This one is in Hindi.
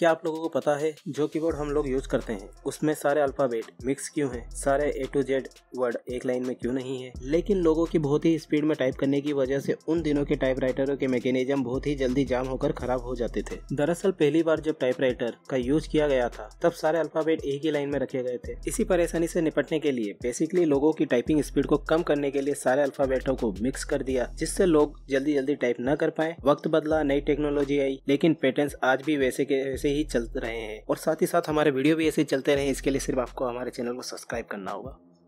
क्या आप लोगों को पता है जो कीबोर्ड हम लोग यूज करते हैं उसमें सारे अल्फाबेट मिक्स क्यों है सारे ए टू जेड वर्ड एक लाइन में क्यों नहीं है लेकिन लोगों की बहुत ही स्पीड में टाइप करने की वजह से उन दिनों के टाइपराइटरों के मैकेनिज्म बहुत ही जल्दी जाम होकर खराब हो जाते थे दरअसल पहली बार जब टाइपराइटर का यूज किया गया था तब सारे अल्फाबेट एक ही लाइन में रखे गए थे इसी परेशानी से निपटने के लिए बेसिकली लोगों की टाइपिंग स्पीड को कम करने के लिए सारे अल्फाबेटों को मिक्स कर दिया जिससे लोग जल्दी जल्दी टाइप न कर पाए वक्त बदला नई टेक्नोलॉजी आई लेकिन पेटेंट्स आज भी वैसे के वैसे ही चलते रहे हैं और साथ ही साथ हमारे वीडियो भी ऐसे चलते रहे इसके लिए सिर्फ आपको हमारे चैनल को सब्सक्राइब करना होगा